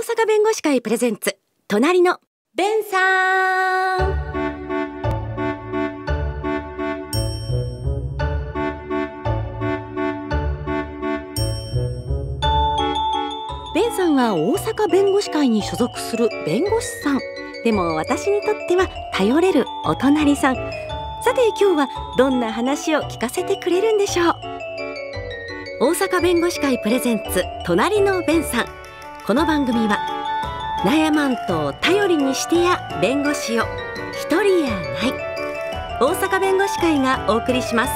大阪弁護士会プレゼンツ隣の弁さん弁さんは大阪弁護士会に所属する弁護士さんでも私にとっては頼れるお隣さんさて今日はどんな話を聞かせてくれるんでしょう大阪弁護士会プレゼンツ隣の弁さんこの番組は悩まんと頼りにしてや弁護士を一人やない大阪弁護士会がお送りします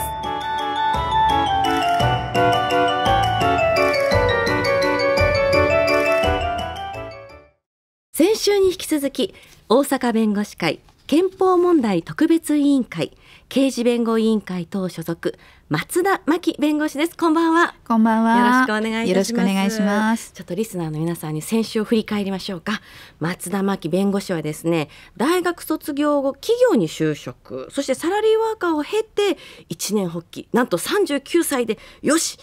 先週に引き続き大阪弁護士会憲法問題特別委員会刑事弁護委員会等所属松田真紀弁護士ですこんばんはこんばんはよろしくお願いしますよろしくお願いしますちょっとリスナーの皆さんに先週を振り返りましょうか松田真紀弁護士はですね大学卒業後企業に就職そしてサラリーワーカーを経て一年発起なんと39歳でよし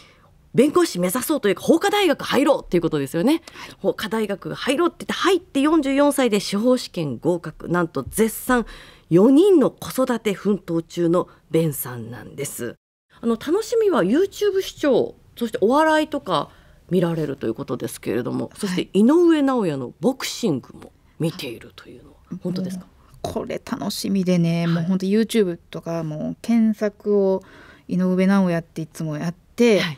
弁護士目指そうというか法科大学入ろうということですよね、はい、法科大学入ろうって言って入って44歳で司法試験合格なんと絶賛4人の子育て奮闘中のベンさんなんですあの楽しみは YouTube 視聴そしてお笑いとか見られるということですけれどもそして井上尚弥のボクシングも見ているというのは、本当ですかこれ楽しみでね、はい、もう本当 YouTube とかも検索を井上尚弥っていつもやって、はい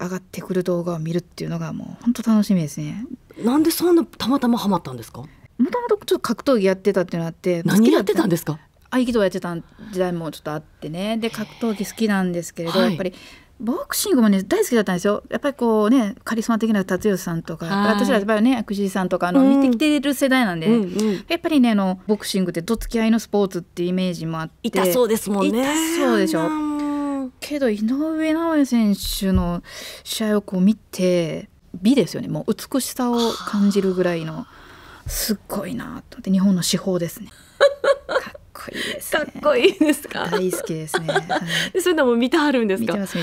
上がってくる動画を見るっていうのがもう本当楽しみですね。なんでそんなたまたまハマったんですか。もともとちょっと格闘技やってたっていうのあって。何やってたんですか。合気道やってた時代もちょっとあってね、で格闘技好きなんですけれど、やっぱり。ボクシングもね大好きだったんですよやっぱりこうねカリスマ的な達代さんとか、はい、私らやっぱりね久慈さんとかの、見てきてる世代なんで、うんうん、やっぱりねあのボクシングってどつき合いのスポーツっていうイメージもあって痛そうですもんね痛そうでしょけど井上尚弥選手の試合をこう見て美ですよねもう美しさを感じるぐらいのすっごいなと思って日本の至宝ですね。いいです、ね、かっこいいですか大好きですね、そういうのも見てはるんですかす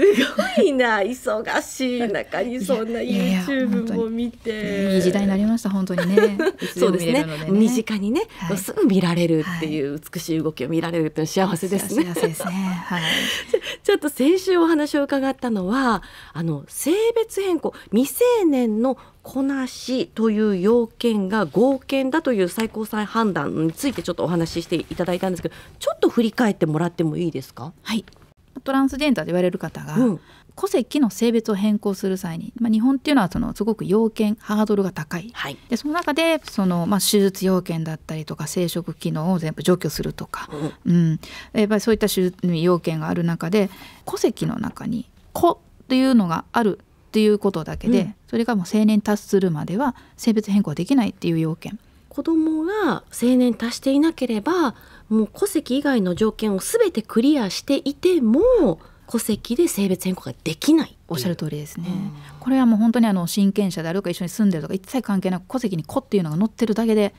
ごいな忙しい中にそんな YouTube も見ていい時代になりました本当にね そうですね、身近にね、はい、すぐ見られるっていう美しい動きを見られるっていう幸せですね幸せですねはい ちょっと先週お話を伺ったのはあの性別変更未成年のこなしという要件が合憲だという最高裁判断についてちょっとお話ししていただいたんですけどちょっと振り返ってもらってもいいですかはいトランスジェンダーと言われる方が、うん、戸籍の性別を変更する際に、まあ、日本っていうのはそのすごく要件ハードルが高い、はい、でその中でその、まあ、手術要件だったりとか生殖機能を全部除去するとか、うん、うん、やっぱりそういった手術要件がある中で戸籍の中に「子」というのがあるっていうことだけで、うん、それがもう成年達するまでは性別変更はできないっていう要件子供が成年達していなければもう戸籍以外の条件を全てクリアしていても戸籍で性別変更ができないおっしゃる通りですね、うん、これはもう本当にあの親権者であるか一緒に住んでるとか一切関係なく戸籍に「子」っていうのが載ってるだけで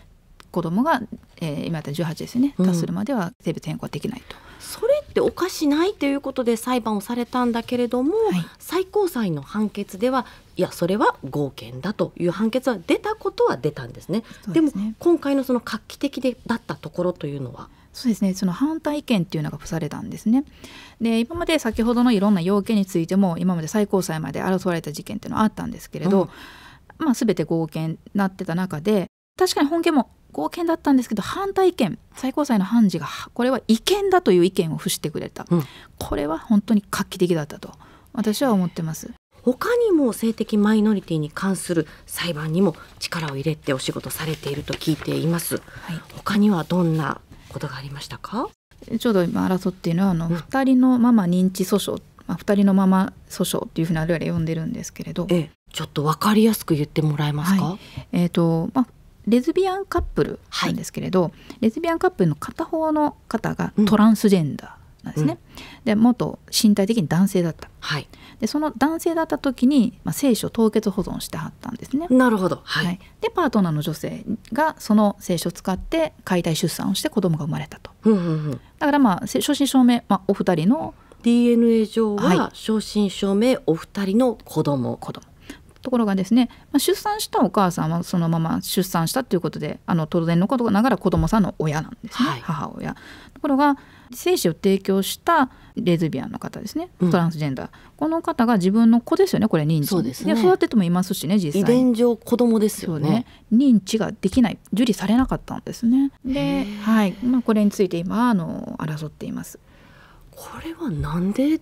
子供が、えー、今やったら18ですよね、達するまでは性別変更はできないと。それでおかしないということで裁判をされたんだけれども、はい、最高裁の判決ではいやそれは合憲だという判決は出たことは出たんですね。ですねでも今回のその画期的でだったところというのはそうですねその反対意見っていうのが付されたんですね。で今まで先ほどのいろんな要件についても今まで最高裁まで争われた事件っていうのはあったんですけれど、うん、まあ、全て合憲になってた中で確かに本件も貢献だったんですけど反対意見最高裁の判事がこれは違憲だという意見を付してくれた、うん、これは本当に画期的だったと私は思ってます。他にも性的マイノリティに関する裁判にも力を入れてお仕事されていると聞いています。はい、他にはどんなことがありましたかちょうど今争っているのはあの、うん、2人のママ認知訴訟、まあ、2人のママ訴訟というふうにある我々呼んでるんですけれど、ええ、ちょっと分かりやすく言ってもらえますか、はい、えーとまあ、レズビアンカップルなんですけれど、はい、レズビアンカップルの片方の方がトランスジェンダーなんですね、うん、で元身体的に男性だった、はい、でその男性だった時に、まあ、精子を凍結保存してはったんですねなるほど、はい、はい、でパートナーの女性がその精子を使って解体出産をして子供が生まれたと、うんうんうん、だからまあ正真正銘、まあ、お二人の DNA 上は正真正銘お二人の子供、はい、子供ところがですね、まあ、出産したお母さんはそのまま出産したということであの当然のことながら子供さんの親なんですね、はい、母親。ところが精子を提供したレズビアンの方ですねトランスジェンダー、うん、この方が自分の子ですよねこれ認知そうです、ね、育ててもいますしね実際遺伝上子供ですよね、ね、認知ができない受理されなかったんですねで、はいまあ、これについて今あの争っていますこれはなんで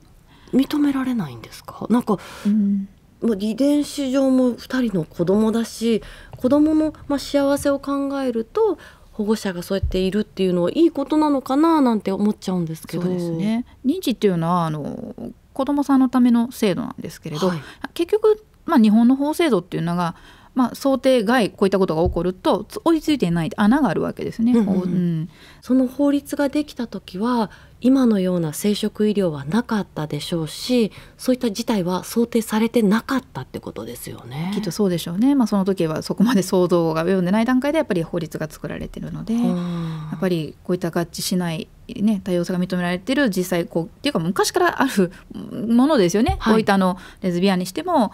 認められないんですかなんか、うん、まあ、遺伝子上も2人の子供だし子供のまの幸せを考えると保護者がそうやっているっていうのはいいことなのかななんて思っちゃうんですけど。そうですね認知っていうのはあの子どもさんのための制度なんですけれど、はい、結局、まあ、日本の法制度っていうのがまあ、想定外こういったことが起こると追いついていない穴があるわけですね、うんうんうん、その法律ができた時は今のような生殖医療はなかったでしょうしそういった事態は想定されてなかったってことですよね。きっとそうでしょうね、まあ、その時はそこまで想像が及んでない段階でやっぱり法律が作られてるのでやっぱりこういった合致しないね、多様性が認められてる実際こうっていうか昔からあるものですよね、はい、こういったあのレズビアンにしても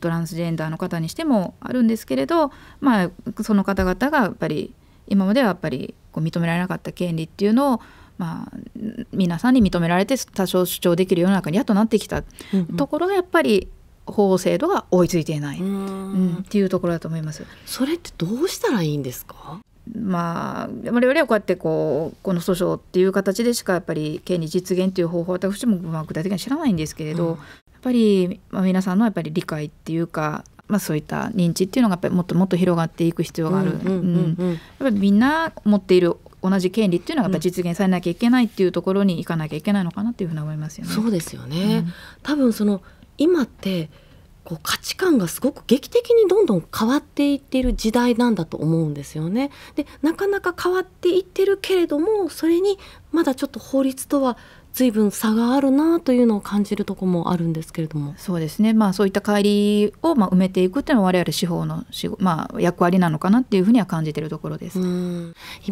トランスジェンダーの方にしてもあるんですけれど、まあ、その方々がやっぱり今まではやっぱりこう認められなかった権利っていうのをまあ、皆さんに認められて多少主張できる世の中にやっとなってきたところがやっぱり法制度が追いついていない、うん、うん、っていうところだと思います。それってどうしたらいいんですかまあ、我々はこうやってこうこの訴訟っていう形でしかやっぱり権利実現という方法は私もまあ具体的には知らないんですけれど、うん、やっぱり、まあ、皆さんのやっぱり理解っていうか、まあ、そういった認知っていうのがやっぱりもっともっと広がっていく必要がある。やっぱりみんな持っている同じ権利っていうのがやっ実現されなきゃいけないっていうところに行かなきゃいけないのかなっていうふうに思いますよね。そうですよね、うん、多分その今ってこう価値観がすごく劇的にどんどん変わっていってる時代なんだと思うんですよね。でなかなか変わっていってるけれどもそれにまだちょっと法律とは随分差があるなというのを感じるとこもあるんですけれどもそうですね、まあ、そういった乖離をまあ埋めていくというのは我々司法の、まあ、役割なのかなっていうふうには感じているところです日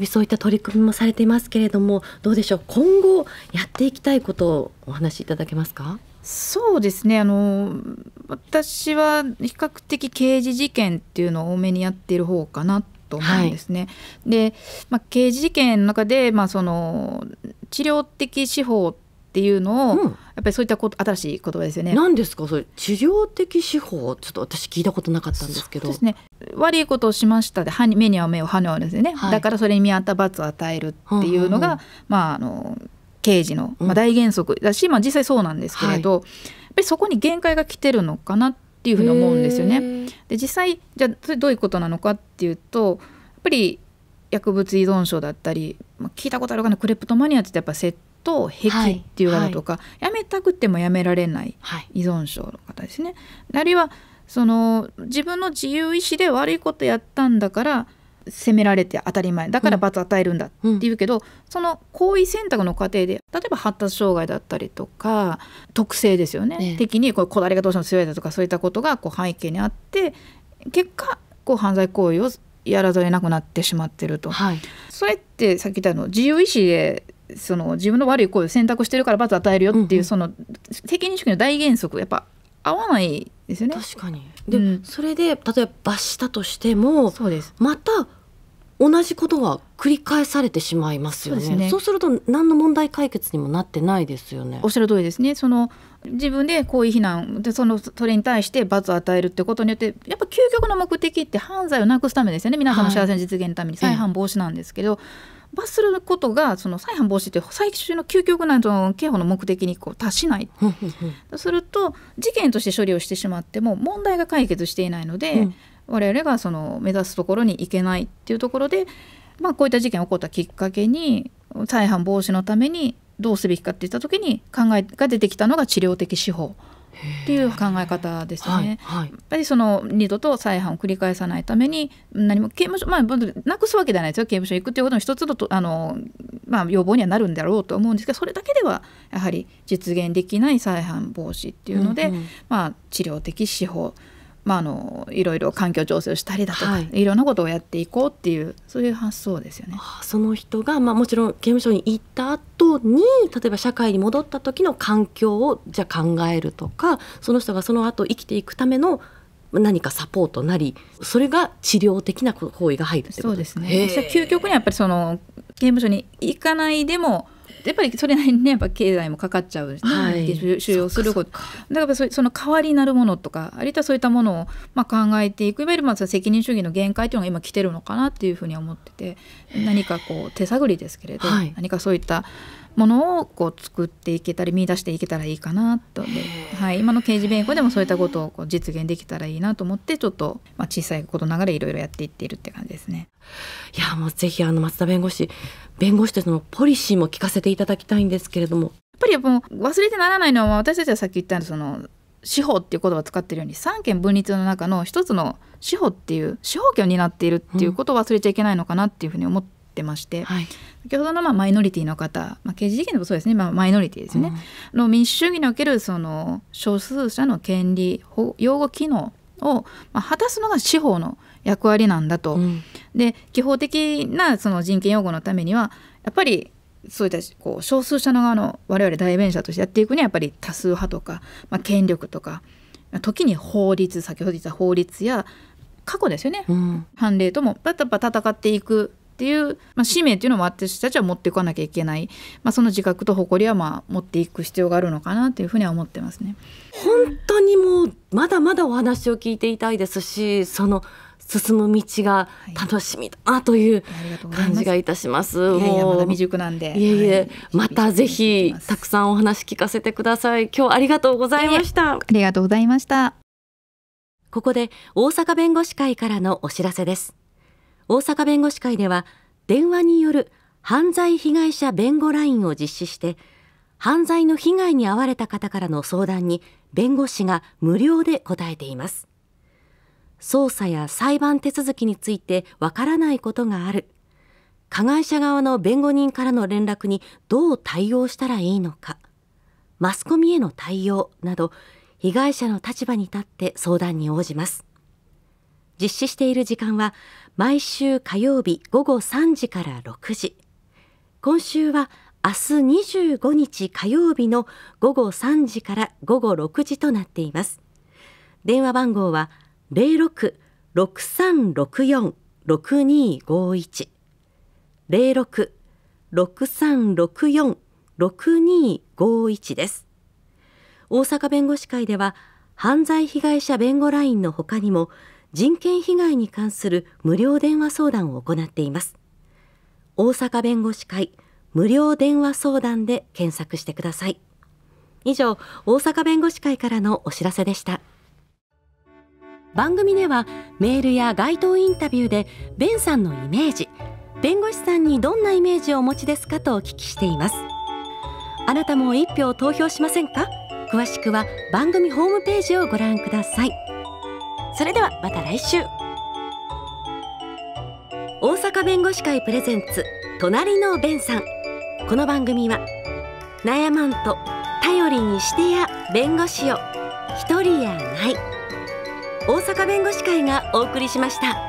々そういった取り組みもされていますけれどもどうでしょう今後やっていきたいことをお話しいただけますかそうですねあの私は比較的刑事事件っていうのを多めにやっている方かなと思うんですね。はい、で、まあ、刑事事件の中で、まあ、その治療的司法っていうのを、うん、やっぱりそういったこと新しい言葉ですよね。何ですかそれ治療的司法ちょっと私聞いたことなかったんですけど。ですね。悪いことをしましたで歯に目には目を歯にはですね、はい、だからそれに見合った罰を与えるっていうのが、んんんまああの刑事の、まあ、大原則だし、うん、まあ、実際そうなんですけれど、はい、やっぱりそこに限界が来てるのかなってっていうふうに思うんですよね。で実際じゃあそれどういうことなのかっていうとやっぱり薬物依存症だったり、まあ、聞いたことあるかなクレプトマニアってやっぱ窃盗癖っていう方とか、はいはい、やめたくてもやめられない依存症の方ですね。あるいはその自分の自由意志で悪いことやったんだから責められて当たり前だから罰与えるんだっていうけど、うん、その行為選択の過程で例えば発達障害だったりとか特性ですよね、ね、的にここだわりがどうしても強いだとかそういったことがこう背景にあって結果こう犯罪行為をやらざるを得なくなってしまってると、はい、それってさっき言ったの自由意志でその自分の悪い行為を選択してるから罰与えるよっていう、うんうん、その責任主義の大原則やっぱ合わないですよね。確かにで、うん、それで例えば罰したとしてもそうですまた同じことが繰り返されてしまいますよね、ね、そうすると何の問題解決にもなってないですよねおっしゃる通りですねその自分で行為非難でそのそれに対して罰を与えるってことによってやっぱ究極の目的って犯罪をなくすためですよね皆さんの幸せの実現のために、再犯防止なんですけど、罰することがその再犯防止という最終の究極なの刑法の目的にこう達しないすると事件として処理をしてしまっても問題が解決していないので、うん、我々がその目指すところに行けないっていうところで、まあ、こういった事件が起こったきっかけに再犯防止のためにどうすべきかっていった時に考えが出てきたのが治療的司法。っていう考え方ですね、はいはい、やっぱりその二度と再犯を繰り返さないために何も刑務所まあなくすわけではないですよ刑務所行くということの一つのとあの、まあ、要望にはなるんだろうと思うんですけどそれだけではやはり実現できない再犯防止っていうので、うんうん、まあ、治療的司法まあ、あのいろいろ環境調整をしたりだとか、はい、いろんなことをやっていこうっていうそういう発想ですよね。その人が、まあ、もちろん刑務所に行ったに例えば社会に戻った時の環境をじゃあ考えるとかその人がその後生きていくための何かサポートなりそれが治療的な行為が入るってことですね。究極にはやっぱりその刑務所に行かないでもやっぱりそれなりにねやっぱ経済もかかっちゃうはい、収容することだからその代わりになるものとかあるいはそういったものをまあ考えていくいわゆるまあ責任主義の限界というのが今来てるのかなっていうふうに思ってて何かこう手探りですけれど、はい、何かそういったものをこう作っていけたり見出していけたらいいかなとはい、今の刑事弁護でもそういったことをこう実現できたらいいなと思ってちょっと、まあ、小さいことながらいろいろやっていっているって感じですね。いやもうぜひあの松田弁護士弁護士としてのポリシーも聞かせていただきたいんですけれども。やっぱりもう忘れてならないのは私たちはさっき言ったその司法っていう言葉を使ってるように三権分立の中の一つの司法っていう司法権を担っているっていうことを忘れちゃいけないのかなっていうふうに思ってってまして、はい、先ほどのまあマイノリティの方、まあ、刑事事件でもそうですね、まあ、マイノリティですね、うん、の民主主義におけるその少数者の権利擁護機能を、まあ、果たすのが司法の役割なんだと、うん、で基本的なその人権擁護のためにはやっぱりそういったこう少数者の側の我々代弁者としてやっていくにはやっぱり多数派とか、まあ、権力とか時に法律先ほど言った法律や過去ですよね、うん、判例ともやっぱ戦っていくっていう、まあ、使命っていうのも私たちは持っていかなきゃいけない、まあ、その自覚と誇りはまあ持っていく必要があるのかなというふうには思ってますね。本当にもうまだまだお話を聞いていたいですしその進む道が楽しみだなという感じがいたします。はい、いやいやまだ未熟なんで。いえいえ、はい、またぜひたくさんお話聞かせてください。今日ありがとうございました。ありがとうございました。ここで大阪弁護士会からのお知らせです。大阪弁護士会では電話による犯罪被害者弁護ラインを実施して犯罪の被害に遭われた方からの相談に弁護士が無料で答えています捜査や裁判手続きについてわからないことがある加害者側の弁護人からの連絡にどう対応したらいいのかマスコミへの対応など被害者の立場に立って相談に応じます実施している時間は毎週火曜日午後3時から6時今週は明日25日火曜日の午後3時から午後6時となっています電話番号は06-6364-6251 06-6364-6251です大阪弁護士会では犯罪被害者弁護ラインのほかにも人権被害に関する無料電話相談を行っています大阪弁護士会無料電話相談で検索してください以上大阪弁護士会からのお知らせでした番組ではメールや街頭インタビューでベンさんのイメージ弁護士さんにどんなイメージをお持ちですかとお聞きしていますあなたも1票投票しませんか詳しくは番組ホームページをご覧くださいそれではまた来週大阪弁護士会プレゼンツ隣の弁さんこの番組は悩まんと頼りにしてや弁護士を一人やない大阪弁護士会がお送りしました。